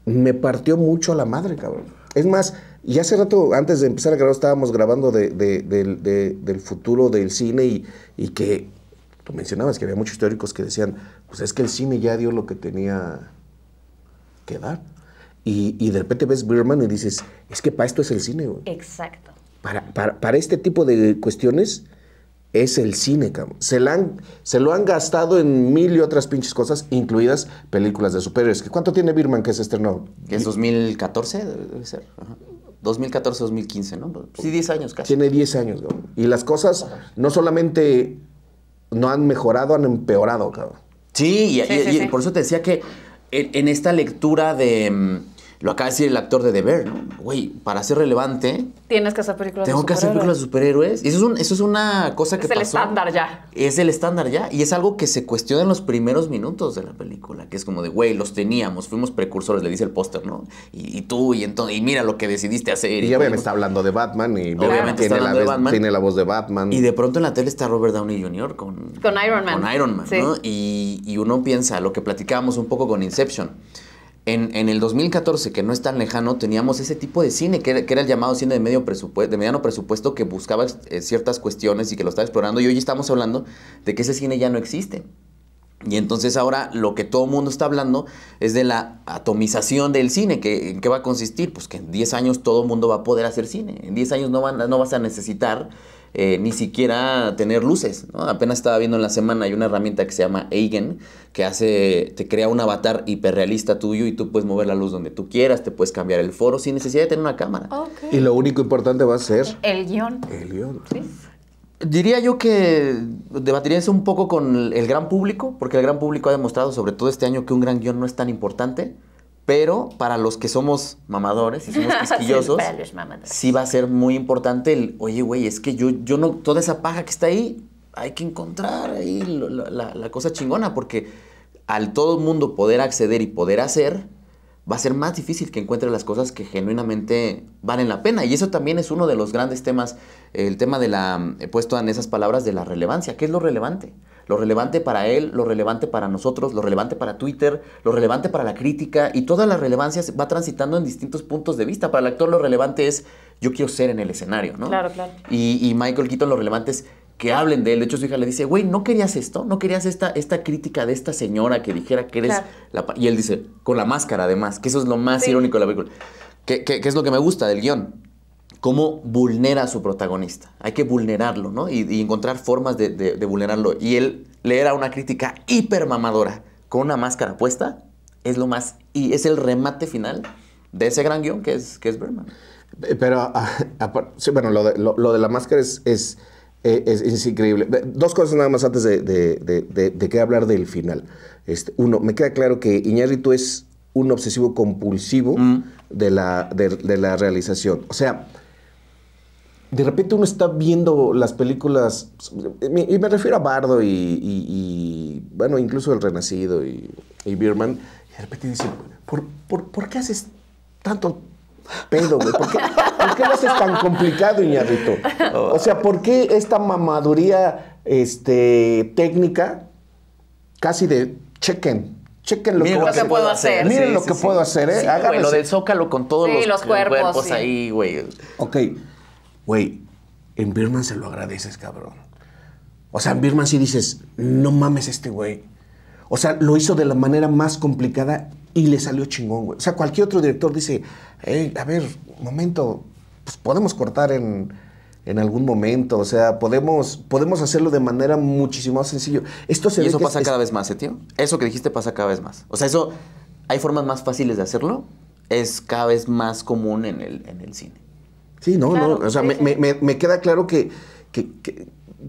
me partió mucho a la madre, cabrón. Es más, y hace rato, antes de empezar a grabar, estábamos grabando de, del futuro del cine y, y que tú mencionabas que había muchos teóricos que decían, pues es que el cine ya dio lo que tenía que dar. Y, de repente ves Birman y dices, es que para esto es el cine, güey. Exacto. Para, para, este tipo de cuestiones es el cine, cabrón. Se, la han, se lo han gastado en mil y otras pinches cosas, incluidas películas de superhéroes. ¿Cuánto tiene Birman que se estrenó? Es 2014, debe ser. 2014, 2015, ¿no? Sí, 10 años casi. Tiene 10 años, cabrón. Y las cosas no solamente no han mejorado, han empeorado, cabrón. Sí, y, por eso te decía que en, esta lectura de mm, lo acaba de decir el actor de The Bear, ¿no? Güey, para ser relevante. Tienes que hacer películas Tengo que hacer películas de superhéroes. Y eso es, una cosa que. Es el estándar ya. Es el estándar ya. Y es algo que se cuestiona en los primeros minutos de la película. Que es como de, güey, los teníamos, fuimos precursores, le dice el póster, ¿no? Y, tú, y entonces, mira lo que decidiste hacer. Y, obviamente está hablando de Batman. Y obviamente tiene, la tiene la voz de Batman. Y de pronto en la tele está Robert Downey Jr. con. Con Iron Man. Con Iron Man, ¿no? Y, y uno piensa, lo que platicábamos un poco con Inception en, el 2014, que no es tan lejano, teníamos ese tipo de cine, que, era el llamado cine de, medio presupuesto, de mediano presupuesto que buscaba eh, ciertas cuestiones y que lo estaba explorando. Y hoy estamos hablando de que ese cine ya no existe. Y entonces ahora lo que todo el mundo está hablando es de la atomización del cine, que ¿en qué va a consistir? Pues que en 10 años todo el mundo va a poder hacer cine, en 10 años no, no vas a necesitar eh, ni siquiera tener luces. Apenas estaba viendo en la semana, hay una herramienta que se llama Eigen, que hace, te crea un avatar hiperrealista tuyo y tú puedes mover la luz donde tú quieras, te puedes cambiar el foro sin necesidad de tener una cámara. Y lo único importante va a ser... El guión. El guión. ¿Sí? Diría yo que debatiría eso un poco con el, el gran público, porque el gran público ha demostrado, sobre todo este año, que un gran guión no es tan importante. Pero para los que somos mamadores y somos quisquillosos, sí, va a ser muy importante el, oye, güey, es que yo, yo no, toda esa paja que está ahí, hay que encontrar ahí la, cosa chingona, porque al todo el mundo poder acceder y poder hacer, va a ser más difícil que encuentre las cosas que genuinamente valen la pena. Y eso también es uno de los grandes temas, el tema de la, he eh, puesto en esas palabras, de la relevancia. ¿Qué es lo relevante? Lo relevante para él, lo relevante para nosotros, lo relevante para Twitter, lo relevante para la crítica y toda la relevancia va transitando en distintos puntos de vista. Para el actor lo relevante es yo quiero ser en el escenario, ¿no? Claro, claro. Y, Michael Keaton lo relevante es que hablen de él. De hecho, su hija le dice, güey, ¿no querías esto? ¿No querías esta, esta crítica de esta señora que dijera que eres la... Y él dice, con la máscara además, que eso es lo más irónico de la película. ¿Qué es lo que me gusta del guión cómo vulnera a su protagonista. Hay que vulnerarlo, ¿no? Y, encontrar formas de, vulnerarlo. Y él leer a una crítica hiper mamadora con una máscara puesta. Es lo más. Y es el remate final de ese gran guión que es, que es Berman. Eh, pero, ah, bueno, lo de, la máscara es, es, eh, es, increíble. Dos cosas nada más antes de, que hablar del final. Este, uno, me queda claro que Iñárritu es un obsesivo compulsivo mm. de, la, de, la realización. O sea, de repente uno está viendo las películas, y me refiero a Bardo y, bueno, incluso El Renacido y, y y de repente dice ¿por, qué haces tanto pedo, güey? ¿Por qué, lo haces tan complicado, Iñarrito? O sea, ¿por qué esta mamaduría este, técnica casi de chequen? chequen lo, que, puedo hacer. Miren lo que puedo hacer, ¿eh? lo del zócalo con todos los, cuerpos, cuerpos ahí, güey. Ok. Güey, en Birman se lo agradeces, cabrón. O sea, en Birman sí dices, no mames este güey. O sea, lo hizo de la manera más complicada y le salió chingón, güey. O sea, cualquier otro director dice, hey, a ver, momento, pues podemos cortar en, algún momento. O sea, podemos, podemos hacerlo de manera muchísimo más sencillo. Esto se eso pasa cada vez más, ¿eh, tío? Eso que dijiste pasa cada vez más. O sea, eso, hay formas más fáciles de hacerlo. Es cada vez más común en el, en el cine. Sí, no, no. O sea, me, queda claro que, que,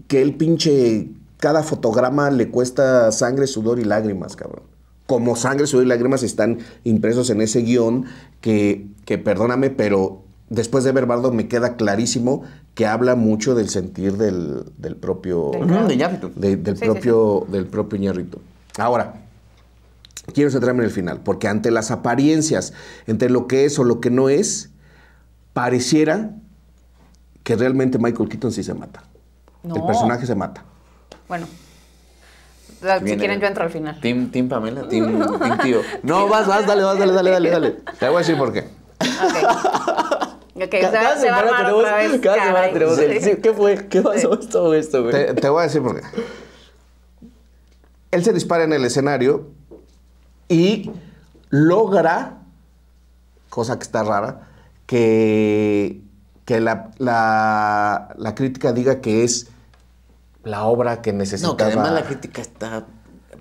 que, el pinche. Cada fotograma le cuesta sangre, sudor y lágrimas, cabrón. Como sangre, sudor y lágrimas están impresos en ese guión que, perdóname, pero después de ver Bardo me queda clarísimo que habla mucho del sentir del, propio. Del, propio, del propio Iñárritu. Ahora, quiero centrarme en el final, porque ante las apariencias, entre lo que es o lo que no es, pareciera que realmente Michael Keaton sí se mata. El personaje se mata. Bueno. si quieren, yo entro al final. Team, Pamela, team, Tío. No, vas, vas, dale, dale, dale, dale, dale. Te voy a decir por qué. Ok. okay cada, se semana ¿Qué fue? ¿Qué pasó todo esto, güey? Te, te voy a decir por qué. Él se dispara en el escenario y logra, cosa que está rara, que, que la, la, la, crítica diga que es la obra que necesitaba. No, que además la crítica está...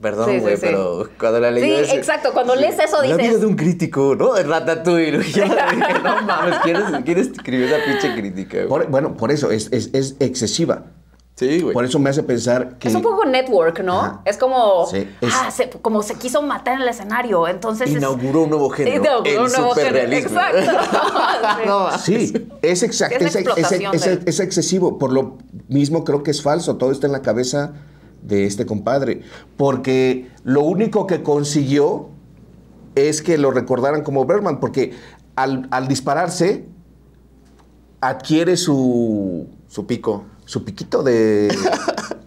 Perdón, güey, pero cuando la leí... Sí, exacto, cuando lees eso dices... La vida de un crítico, ¿no? De Ratatouille. Y yo dije, no mames, quieres ¿quieres escribir esa pinche crítica? bueno, por eso, es, es, es excesiva. Por eso me hace pensar que. Es un poco network, ¿no? Es como. Sí, Ah, como se quiso matar en el escenario. Entonces. Inauguró un nuevo género. Inauguró un nuevo género. Exacto. sí. es, exacto. es, es, excesivo. Por lo mismo creo que es falso. Todo está en la cabeza de este compadre. Porque lo único que consiguió es que lo recordaran como Berman. Porque al, dispararse, adquiere su. Su pico su piquito de.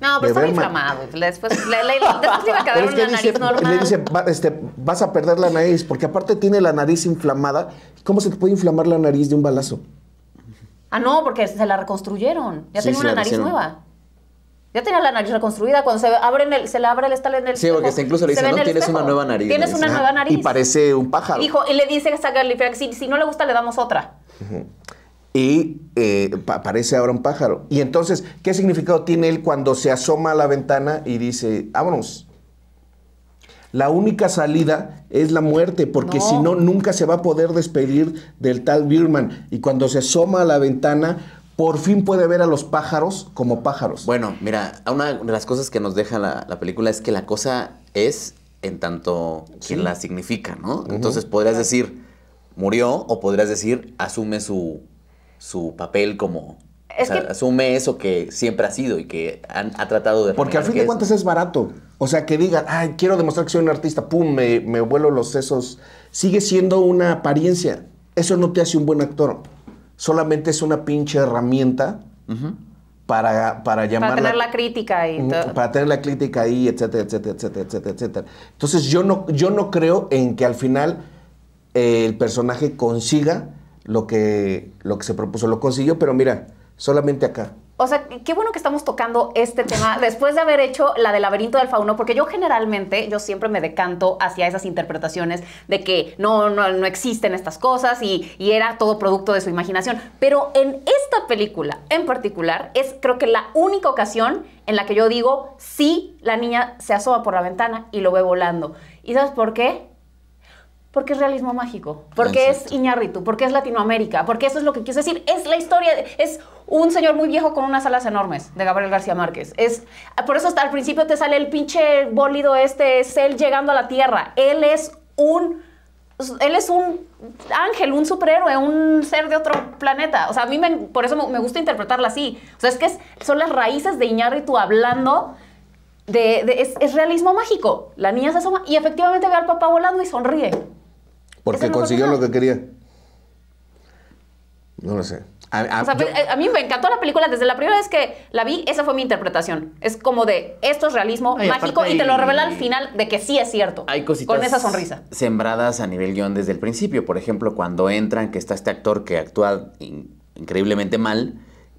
No, pero estaba inflamado. Después le, iba a quedar una nariz dice, normal. Le dice, este, vas a perder la nariz, porque aparte tiene la nariz inflamada. ¿Cómo se te puede inflamar la nariz de un balazo? Ah, no, porque se la reconstruyeron. Ya tiene tenía una nariz nueva. Ya tenía la nariz reconstruida. Cuando se, abren el, se le abre el estal en el. Sí, porque incluso le dice, no, tienes una nueva nariz. Tienes una nueva nariz. Y parece un pájaro. Hijo, dijo, y le dice a Gary si, si no le gusta, le damos otra y eh, aparece ahora un pájaro. Y entonces, ¿qué significado tiene él cuando se asoma a la ventana y dice, vámonos? La única salida es la muerte, porque si no, nunca se va a poder despedir del tal Birman. Y cuando se asoma a la ventana, por fin puede ver a los pájaros como pájaros. Bueno, mira, una de las cosas que nos deja la, película es que la cosa es en tanto quien la significa, ¿no? Entonces podrías decir, murió, o podrías decir, asume su su papel como... Asume eso que siempre ha sido y que han, ha tratado de... Porque al fin de cuentas es barato. O sea, que digan, ay, quiero demostrar que soy un artista, pum, me, vuelo los sesos. Sigue siendo una apariencia. Eso no te hace un buen actor. Solamente es una pinche herramienta para, para llamar. Para tener la, crítica ahí. Mm, para tener la crítica ahí, etcétera, etcétera, etcétera, etcétera, etcétera. Entonces, yo no, yo no creo en que al final eh, el personaje consiga lo que, lo que se propuso. Lo consiguió, pero mira, solamente acá. O sea, qué bueno que estamos tocando este tema después de haber hecho la del laberinto del fauno, porque yo generalmente, yo siempre me decanto hacia esas interpretaciones de que no, no, existen estas cosas y, y, era todo producto de su imaginación. Pero en esta película en particular es creo que la única ocasión en la que yo digo, sí, la niña se asoma por la ventana y lo ve volando. ¿Y sabes por qué? porque es realismo mágico, porque es iñarritu, porque es Latinoamérica, porque eso es lo que quiso decir. Es la historia, es un señor muy viejo con unas alas enormes de Gabriel García Márquez. Es, por eso hasta al principio te sale el pinche bólido este, es él llegando a la Tierra. Él es un... Él es un ángel, un superhéroe, un ser de otro planeta. O sea, a mí me, por eso me, gusta interpretarla así. O sea, es que son las raíces de iñarritu hablando de... es, es realismo mágico. La niña se asoma y efectivamente ve al papá volando y sonríe. Porque consiguió lo que quería. No lo sé. A, mí me encantó la película. Desde la primera vez que la vi, esa fue mi interpretación. Es como de esto es realismo mágico y te lo revela al final de que sí es cierto. Hay Con esa sonrisa. Sembradas a nivel guión desde el principio. Por ejemplo, cuando entran, que está este actor que actúa increíblemente mal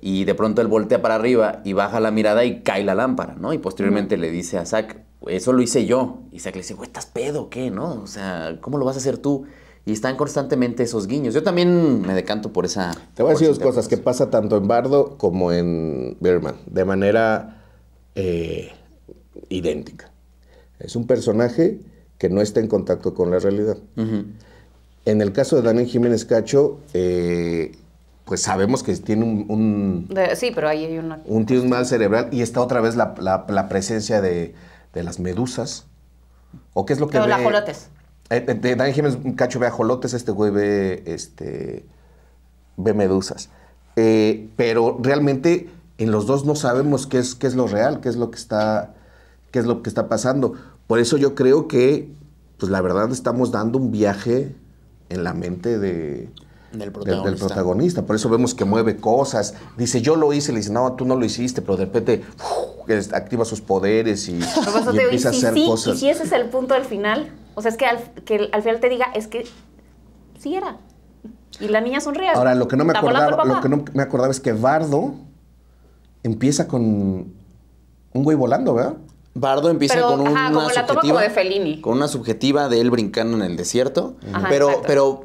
y de pronto él voltea para arriba y baja la mirada y cae la lámpara, ¿no? Y posteriormente le dice a Zack, eso lo hice yo. Y Zack le dice, güey, ¿estás pedo qué, no? O sea, ¿cómo lo vas a hacer tú? Y están constantemente esos guiños. Yo también me decanto por esa... Te voy a decir dos cosas que pasa tanto en Bardo como en Berman, de manera eh, idéntica. Es un personaje que no está en contacto con la realidad. En el caso de Daniel Jiménez Cacho, eh, pues sabemos que tiene un... sí, pero ahí hay una... Un, tiene mal cerebral y está otra vez la, presencia de, las medusas. ¿O qué es lo que... Pero ve? los ajolotes. Eh, eh, de Daniel Jiménez Cacho ve jolotes, este güey ve, este, ve medusas. Eh, pero realmente en los dos no sabemos qué es, qué es lo real, qué es lo que está, qué es lo que está pasando. Por eso yo creo que, pues la verdad, estamos dando un viaje en la mente de... Del protagonista. Del, protagonista. Por eso vemos que mueve cosas. Dice, yo lo hice. Le dice, no, tú no lo hiciste. Pero de repente activa sus poderes y, pues, empieza a hacer cosas. Y ese es el punto del final. O sea, es que al, final te diga, es que sí era. Y la niña sonríe. Ahora, lo que no me acordaba, lo que me acordaba es que Bardo empieza con un güey volando, ¿verdad? Bardo empieza con una ajá, subjetiva, de Fellini. Con una subjetiva de él brincando en el desierto. pero, pero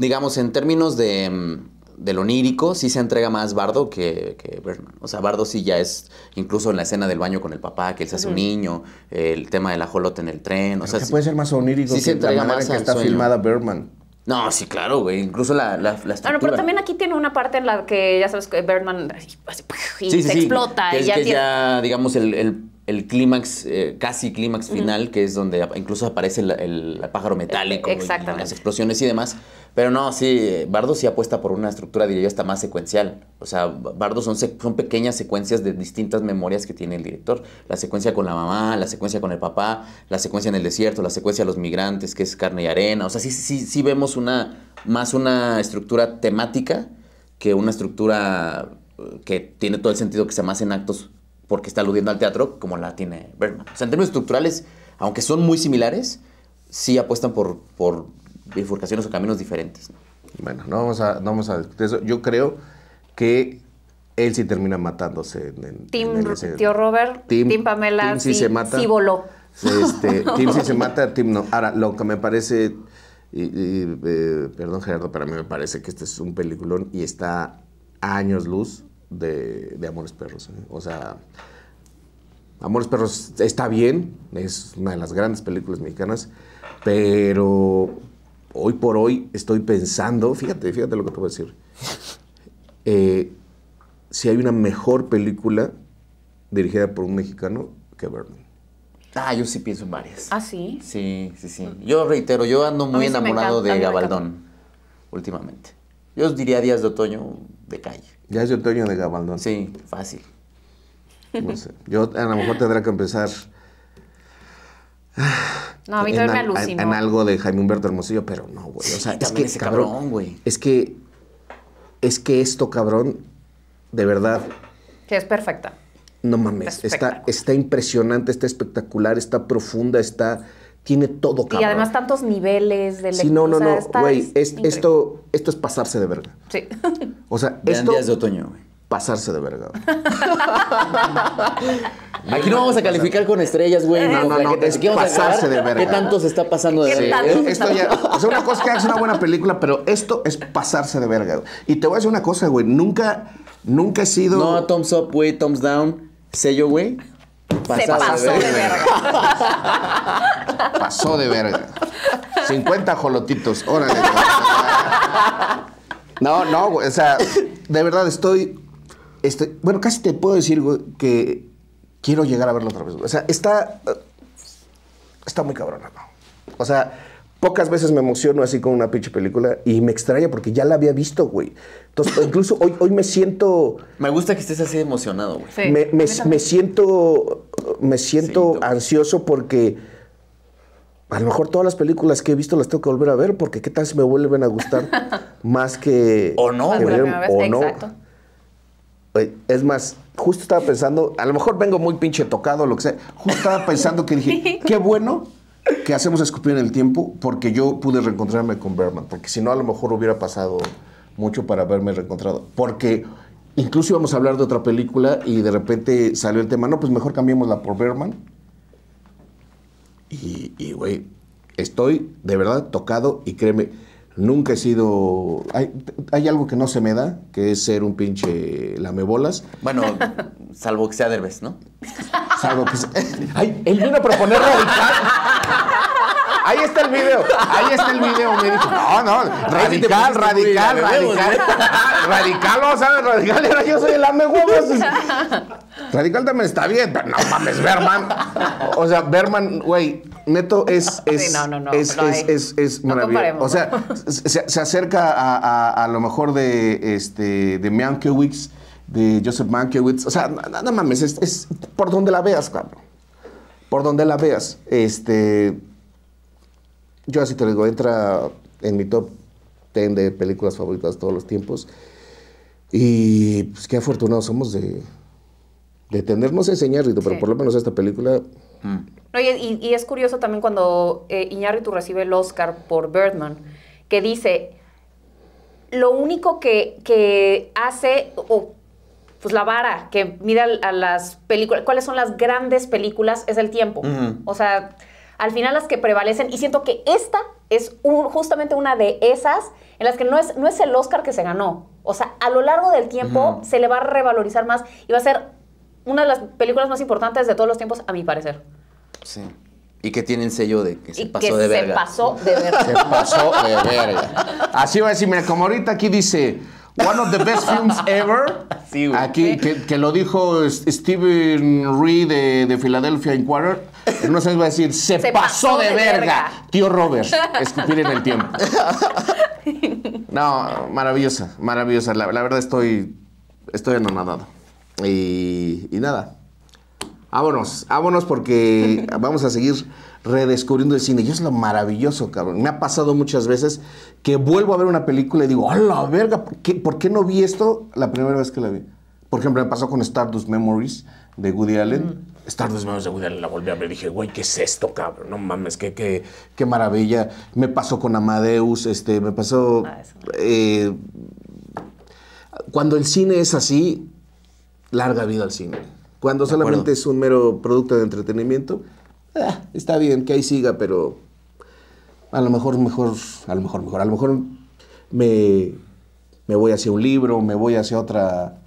digamos, en términos de, mm, de lo onírico, sí se entrega más Bardo que, que O sea, Bardo sí ya es, incluso en la escena del baño con el papá, que él se hace un niño, el tema de la jolota en el tren. o sea, puede ser más onírico sí que se entrega la manera más en que está filmada Berman No, sí, claro, güey. Incluso la, la, estructura. Bueno, pero también aquí tiene una parte en la que, ya sabes, que Bertman se explota. es ya, digamos, el el clímax, eh, casi clímax final, que es donde incluso aparece el, pájaro metálico, las explosiones y demás. Pero no, sí, Bardo sí apuesta por una estructura, diría yo, hasta más secuencial. O sea, Bardo son, son pequeñas secuencias de distintas memorias que tiene el director. La secuencia con la mamá, la secuencia con el papá, la secuencia en el desierto, la secuencia de los migrantes, que es carne y arena. O sea, sí, sí, sí vemos una, más una estructura temática que una estructura eh, que tiene todo el sentido que se más en actos porque está aludiendo al teatro como la tiene en términos estructurales, aunque son muy similares, sí apuestan por, por bifurcaciones o caminos diferentes. Bueno, no vamos a, discutir eso. Yo creo que él sí termina matándose. En, tío Robert, Tim, Pamela, sí, voló. Este, Tim sí se mata, Tim no. Ahora, lo que me parece, eh, perdón Gerardo, pero a mí me parece que este es un peliculón y está a años luz de, Amores Perros. ¿eh? O sea, Amores Perros está bien, es una de las grandes películas mexicanas, pero hoy por hoy estoy pensando, fíjate, fíjate lo que te voy a decir, eh, si hay una mejor película dirigida por un mexicano que Berman. Ah, yo sí pienso en varias. ¿Ah, sí? Sí, sí, sí. Yo reitero, yo ando muy enamorado de Gabaldón últimamente. Yo os diría Días de Otoño, de calle. Ya es otoño de Gabaldón. Sí, fácil. No sé. Yo a lo mejor tendrá que empezar. No, a mí en, me En, algo de Jaime Humberto Hermosillo, pero no, güey. O sea, es que cabrón, güey. Es que es que esto, cabrón, de verdad. Que es perfecta. No mames, está, está impresionante, está espectacular, está profunda, está tiene todo cabrón. Y además tantos niveles de Sí, no, no, no, güey, esto, esto es pasarse de verga. Sí. O sea, Vean esto... días de otoño, güey. Pasarse de verga. Aquí no vamos a calificar con estrellas, güey. No, no, no, es pasarse de verga. ¿Qué tanto se está pasando de verga? Eh, esto ya, o sea, una cosa que es una buena película, pero esto es pasarse de verga. Y te voy a decir una cosa, güey, nunca, nunca he sido... No, thumbs up, güey, thumbs down, sello, güey se pasó de verga. pasó de verga. 50 jolotitos, órale. No, no, güey, o sea, de verdad estoy, estoy, bueno, casi te puedo decir que quiero llegar a verlo otra vez. O sea, está, está muy cabrona, ¿no? O sea, Pocas veces me emociono así con una pinche película y me extraña porque ya la había visto, güey. Entonces, incluso hoy, hoy me siento. Me gusta que estés así emocionado, güey. me, siento. Me siento ansioso porque. A lo mejor todas las películas que he visto las tengo que volver a ver porque qué tal si me vuelven a gustar más que. O no, O no. Es más, justo estaba pensando, a lo mejor vengo muy pinche tocado, lo que sea. Justo estaba pensando que dije, qué bueno que hacemos escupir en el tiempo porque yo pude reencontrarme con Berman, porque si no a lo mejor hubiera pasado mucho para haberme reencontrado, porque incluso íbamos a hablar de otra película y de repente salió el tema, no, pues mejor cambiémosla por Berman. Y, güey, estoy de verdad tocado y créeme, Nunca he sido. Hay, hay, algo que no se me da, que es ser un pinche lamebolas. Bueno, salvo que sea Derbez, ¿no? Salvo que sea. ¡Ay! Él vino a proponer radical. Ahí está el video, ahí está el video, me dijo, no, no, radical, radical, radical, radical, no sabes, radical, era yo soy el lamebolas. Radical también está bien, pero no mames, Berman. O sea, Berman, güey, neto es. es no, no, no. Es, es, maravilloso. o sea, se, acerca a, a, a, lo mejor de, este, de Mankiewicz, de Joseph Mankiewicz. O sea, no, mames, es, por donde la veas, cabrón. Por donde la veas. Este. Yo así te digo, entra en mi top 10 de películas favoritas todos los tiempos. Y pues qué afortunados somos de Detenernos es sé pero por lo menos esta película... Mm. y, es curioso también cuando eh, Iñárritu recibe el Oscar por Birdman, que dice, lo único que, que hace, o pues la vara que mira a las películas, cuáles son las grandes películas, es el tiempo. Mm. O sea, al final las que prevalecen, y siento que esta es justamente una de esas en las que no es, no es el Oscar que se ganó. O sea, a lo largo del tiempo se le va a revalorizar más y va a ser una de las películas más importantes de todos los tiempos, a mi parecer. Sí. Y que tienen sello de que se pasó de verga. Se pasó de verga. Se pasó de verga. Así va a decir, mira, como ahorita aquí dice, one of the best films ever. Aquí, que, lo dijo Steven Ree de, Philadelphia Inquirer. No sé, va a decir, se, pasó, de, verga. Tío Robert, escupir en el tiempo. No, maravillosa, maravillosa. La, verdad estoy, estoy anonadado. Y, nada, vámonos, vámonos porque vamos a seguir redescubriendo el cine. Y es lo maravilloso, cabrón. Me ha pasado muchas veces que vuelvo a ver una película y digo, ¡a la verga! ¿por qué, no vi esto la primera vez que la vi? Por ejemplo, me pasó con Stardust Memories de Woody Allen. Stardust Memories de Woody Allen la volví a ver y dije, güey, ¿qué es esto, cabrón? No mames, qué, maravilla. Me pasó con Amadeus, este, me pasó. Ah, eh, cuando el cine es así, larga vida al cine. Cuando solamente es un mero producto de entretenimiento, eh, está bien que ahí siga, pero a lo mejor, mejor, a lo mejor, mejor, a lo mejor me, me voy hacia un libro, me voy hacia otra,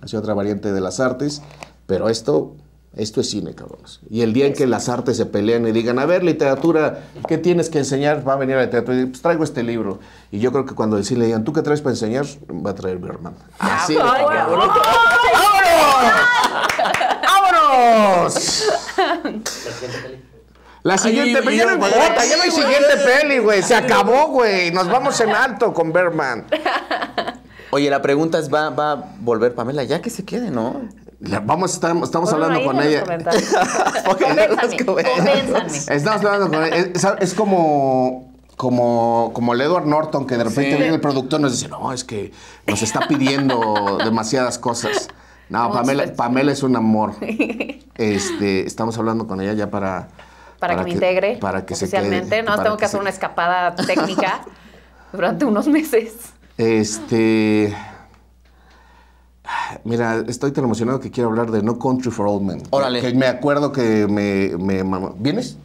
hacia otra variante de las artes, pero esto esto es cine, cabrones. Y el día en que las artes se pelean y digan, a ver, literatura, ¿qué tienes que enseñar? Va a venir a la teatro y pues traigo este libro. Y yo creo que cuando el cine le digan, ¿tú qué traes para enseñar? Va a traer mi ah, Así ¡Vámonos! ¡Vámonos! La siguiente peli. Ya no importa, ya no hay siguiente peli, güey. Se acabó, güey. Nos vamos en alto con Berman. Oye, la pregunta es, ¿va, va a volver Pamela? Ya que se quede, ¿no? La, vamos, estamos, hablando con ella. Estamos hablando con ella. es como como, como el Edward Norton, que de repente viene el productor y nos dice, no, es que nos está pidiendo demasiadas cosas. No, Pamela, Pamela es un amor. Este, estamos hablando con ella ya para... Para, que, me integre para que oficialmente. no, tengo que, hacer una escapada técnica durante unos meses. Este... Mira, estoy tan emocionado que quiero hablar de No Country for Old Men. Órale. Que me acuerdo que me... me ¿Vienes?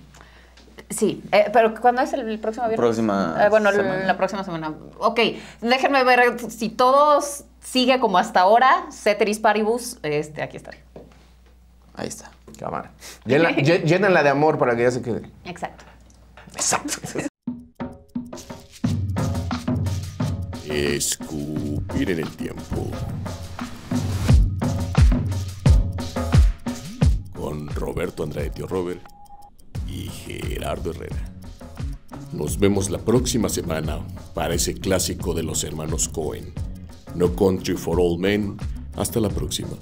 Sí, eh, pero ¿cuándo es el, próximo viernes? Próxima eh, bueno, la próxima semana. Ok, déjenme ver si todos sigue como hasta ahora, Ceteris Paribus, este, aquí estaré. Ahí está. Cámara. Llénala de amor para que ya se quede. Exacto. Exacto. Escupir en el tiempo. Con Roberto Andrade, tío Robert. Gerardo Herrera. Nos vemos la próxima semana para ese clásico de los hermanos Cohen. No Country for All Men. Hasta la próxima.